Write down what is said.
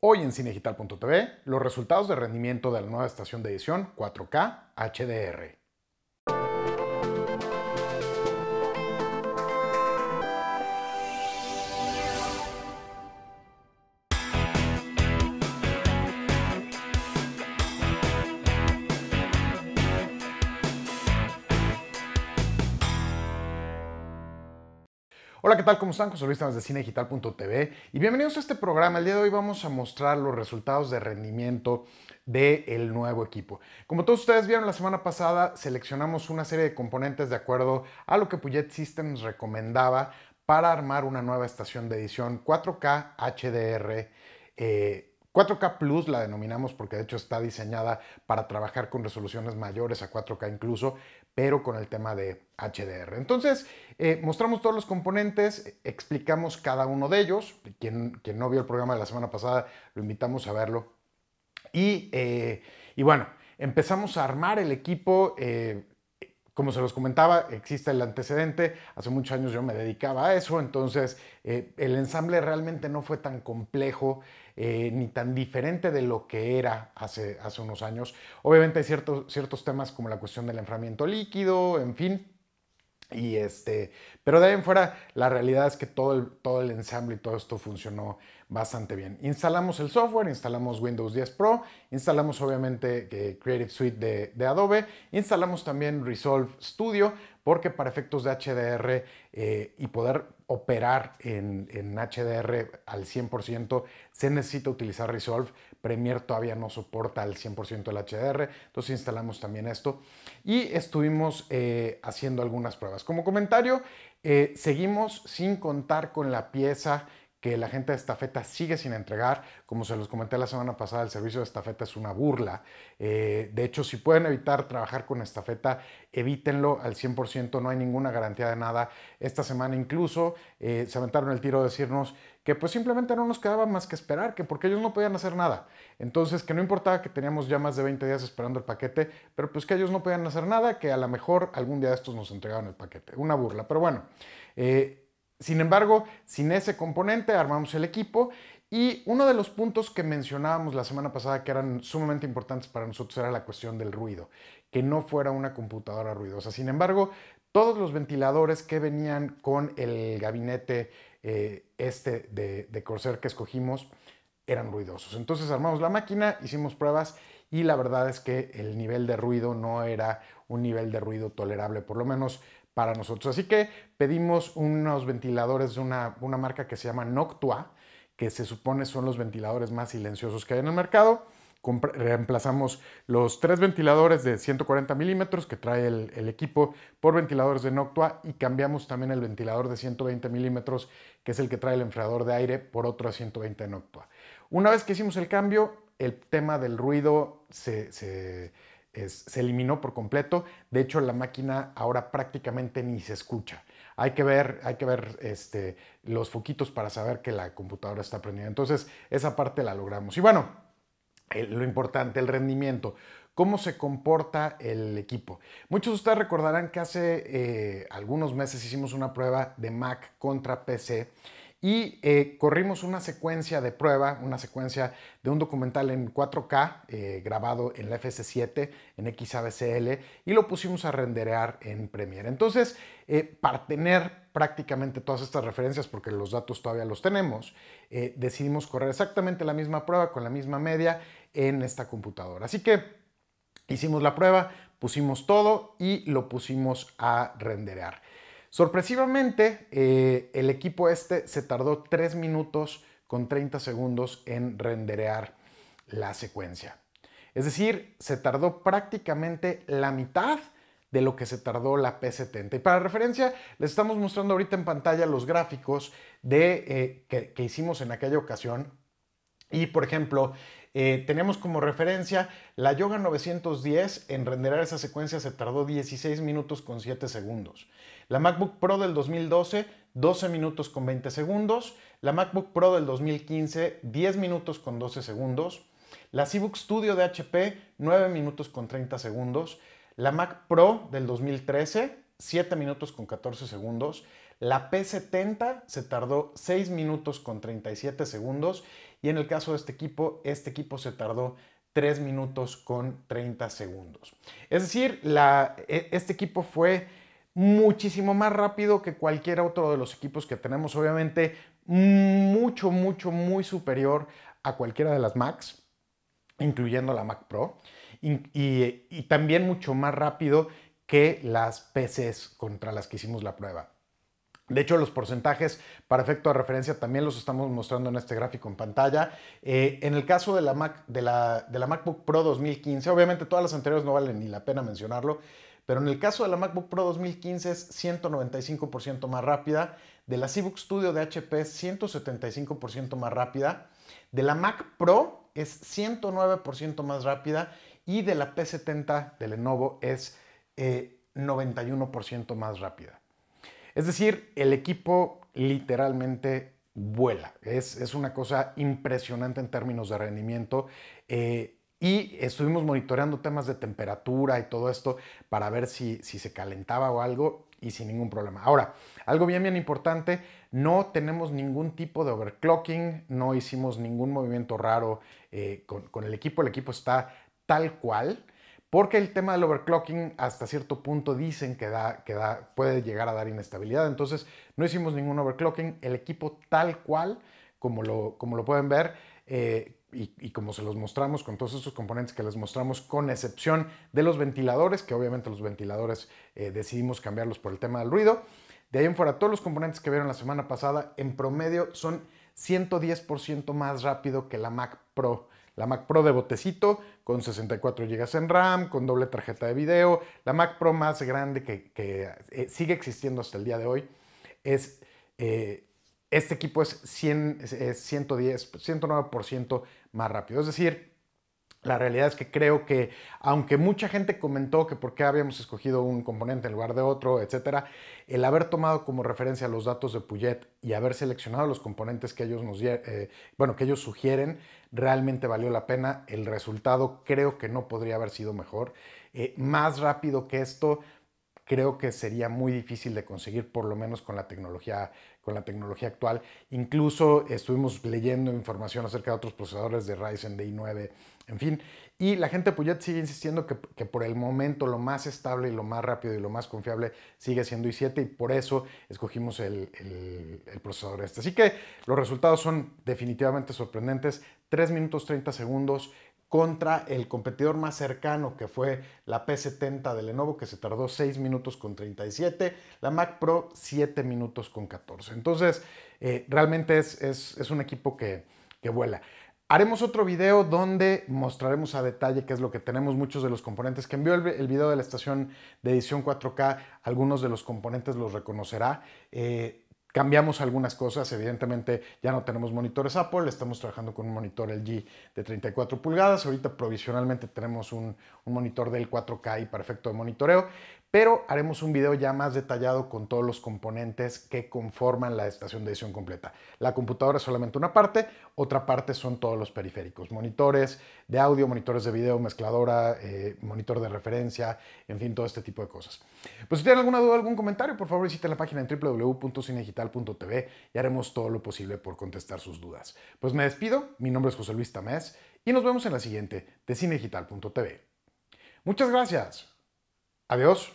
Hoy en cinegital.tv, los resultados de rendimiento de la nueva estación de edición 4K HDR. Hola, ¿qué tal? ¿Cómo están? José Luis de cinedigital.tv y bienvenidos a este programa. El día de hoy vamos a mostrar los resultados de rendimiento del nuevo equipo. Como todos ustedes vieron la semana pasada, seleccionamos una serie de componentes de acuerdo a lo que Puget Systems recomendaba para armar una nueva estación de edición 4K HDR. Eh, 4K Plus la denominamos porque de hecho está diseñada para trabajar con resoluciones mayores a 4K incluso, pero con el tema de HDR. Entonces, eh, mostramos todos los componentes, explicamos cada uno de ellos. Quien, quien, no vio el programa de la semana pasada, lo invitamos a verlo. Y, eh, bueno, empezamos a armar el equipo. Eh, como se los comentaba, existe el antecedente, hace muchos años yo me dedicaba a eso, entonces eh, el ensamble realmente no fue tan complejo eh, ni tan diferente de lo que era hace, hace unos años. Obviamente hay ciertos, ciertos temas como la cuestión del enfriamiento líquido, en fin, y este, pero de ahí en fuera, la realidad es que todo el, todo el ensamble y todo esto funcionó bastante bien. Instalamos el software, instalamos Windows 10 Pro, instalamos obviamente Creative Suite de, Adobe, instalamos también Resolve Studio, porque para efectos de HDR eh, y poder operar en, HDR al 100%, se necesita utilizar Resolve. Premiere todavía no soporta al 100% el HDR, entonces instalamos también esto y estuvimos eh, haciendo algunas pruebas. Como comentario, eh, seguimos sin contar con la pieza que la gente de estafeta sigue sin entregar. Como se los comenté la semana pasada, el servicio de estafeta es una burla. Eh, de hecho, si pueden evitar trabajar con estafeta, evítenlo al 100%, no hay ninguna garantía de nada. Esta semana incluso eh, se aventaron el tiro de decirnos que pues simplemente no nos quedaba más que esperar, que porque ellos no podían hacer nada. Entonces, que no importaba que teníamos ya más de 20 días esperando el paquete, pero pues que ellos no podían hacer nada, que a lo mejor algún día de estos nos entregaron el paquete. Una burla, pero bueno. Eh, sin embargo, sin ese componente armamos el equipo y uno de los puntos que mencionábamos la semana pasada que eran sumamente importantes para nosotros era la cuestión del ruido, que no fuera una computadora ruidosa. Sin embargo, todos los ventiladores que venían con el gabinete eh, este de, de Corsair que escogimos eran ruidosos. Entonces armamos la máquina, hicimos pruebas y la verdad es que el nivel de ruido no era un nivel de ruido tolerable, por lo menos para nosotros. Así que pedimos unos ventiladores de una, marca que se llama Noctua, que se supone son los ventiladores más silenciosos que hay en el mercado. reemplazamos los tres ventiladores de 140 milímetros que trae el, equipo por ventiladores de Noctua y cambiamos también el ventilador de 120 milímetros, que es el que trae el enfriador de aire, por otro a 120 Noctua. Una vez que hicimos el cambio, el tema del ruido se, se se eliminó por completo. De hecho, la máquina ahora prácticamente ni se escucha. Hay que ver, hay que ver este, los foquitos para saber que la computadora está prendida. Entonces, esa parte la logramos. Y bueno, lo importante, el rendimiento cómo se comporta el equipo. Muchos de ustedes recordarán que hace eh, algunos meses hicimos una prueba de Mac contra PC y eh, corrimos una secuencia de prueba, una secuencia de un documental en 4K eh, grabado en la FS7, en XABCL, y lo pusimos a renderear en Premiere. Entonces, eh, para tener prácticamente todas estas referencias, porque los datos todavía los tenemos, decidimos correr exactamente la misma prueba con la misma media en esta computadora. Así que hicimos la prueba, pusimos todo y lo pusimos a renderear. Sorpresivamente, eh, el equipo este se tardó 3 minutos con 30 segundos en renderear la secuencia. Es decir, se tardó prácticamente la mitad de lo que se tardó la P70. Y para referencia, les estamos mostrando ahorita en pantalla los gráficos eh, que, hicimos en aquella ocasión y por ejemplo, eh, tenemos como referencia la Yoga 910 en renderear esa secuencia se tardó 16 minutos con 7 segundos. La MacBook Pro del 2012, 12 minutos con 20 segundos. La MacBook Pro del 2015, 10 minutos con 12 segundos. La CBook Studio de HP, 9 minutos con 30 segundos. La Mac Pro del 2013, 7 minutos con 14 segundos. La P70 se tardó 6 minutos con 37 segundos. Y en el caso de este equipo, este equipo se tardó 3 minutos con 30 segundos. Es decir, e, este equipo fue muchísimo más rápido que cualquier otro de los equipos que tenemos, obviamente mucho, mucho, muy superior a cualquiera de las Macs, incluyendo la Mac Pro, y, también mucho más rápido que las PCs contra las que hicimos la prueba. De hecho, los porcentajes para efecto de referencia también los estamos mostrando en este gráfico en pantalla. Eh, en el caso de la, Mac, de la MacBook Pro 2015, obviamente todas las anteriores no valen ni la pena mencionarlo, pero en el caso de la MacBook Pro 2015 es 195% más rápida, de la CBook Studio de HP es 175% más rápida, de la Mac Pro es 109% más rápida y de la P70 de Lenovo es 91% eh, más rápida. Es decir, el equipo literalmente vuela. Es, una cosa impresionante en términos de rendimiento. Eh, y estuvimos monitoreando temas de temperatura y todo esto para ver si, si se calentaba o algo y sin ningún problema. Ahora, algo bien, bien importante, no tenemos ningún tipo de overclocking, no hicimos ningún movimiento raro eh, con, el equipo, el equipo está tal cual. Porque el tema del overclocking hasta cierto punto dicen que, da, que puede llegar a dar inestabilidad. Entonces no hicimos ningún overclocking. El equipo tal cual, como lo, como lo pueden ver, eh, y, como se los mostramos con todos esos componentes que les mostramos, con excepción de los ventiladores, que obviamente los ventiladores eh, decidimos cambiarlos por el tema del ruido. De ahí en fuera, todos los componentes que vieron la semana pasada, en promedio son 110% más rápido que la Mac Pro. La Mac Pro de botecito, con 64 GB en RAM, con doble tarjeta de video. La Mac Pro más grande que, eh, sigue existiendo hasta el día de hoy es... Eh, este equipo es, 100, es 110, 109% más rápido. Es decir, la realidad es que creo que, aunque mucha gente comentó que por qué habíamos escogido un componente en lugar de otro, etcétera, el haber tomado como referencia los datos de Puget y haber seleccionado los componentes que ellos nos eh, bueno, que ellos sugieren, realmente valió la pena. El resultado creo que no podría haber sido mejor. Eh, más rápido que esto, creo que sería muy difícil de conseguir, por lo menos con la tecnología, con la tecnología actual. Incluso estuvimos leyendo información acerca de otros procesadores de Ryzen de i9, en fin. Y la gente de Puyet pues, sigue insistiendo que, por el momento lo más estable y lo más rápido y lo más confiable sigue siendo i7 y por eso escogimos el, el procesador este. Así que los resultados son definitivamente sorprendentes. 3 minutos 30 segundos contra el competidor más cercano que fue la P70 de Lenovo que se tardó 6 minutos con 37, la Mac Pro 7 minutos con 14. Entonces eh, realmente es, es, un equipo que, vuela. Haremos otro video donde mostraremos a detalle qué es lo que tenemos, muchos de los componentes. que envió el, video de la estación de edición 4K, algunos de los componentes los reconocerá. Eh, Cambiamos algunas cosas, evidentemente ya no tenemos monitores Apple, estamos trabajando con un monitor LG de 34 pulgadas, ahorita provisionalmente tenemos un, monitor del 4K y perfecto de monitoreo pero haremos un video ya más detallado con todos los componentes que conforman la estación de edición completa. La computadora es solamente una parte, otra parte son todos los periféricos, monitores de audio, monitores de video, mezcladora, eh, monitor de referencia, en fin, todo este tipo de cosas. Pues si tienen alguna duda, o algún comentario, por favor visiten la página en www.cinegital.tv y haremos todo lo posible por contestar sus dudas. Pues me despido, mi nombre es José Luis Tamés y nos vemos en la siguiente de cinegital.tv. Muchas gracias. Adiós.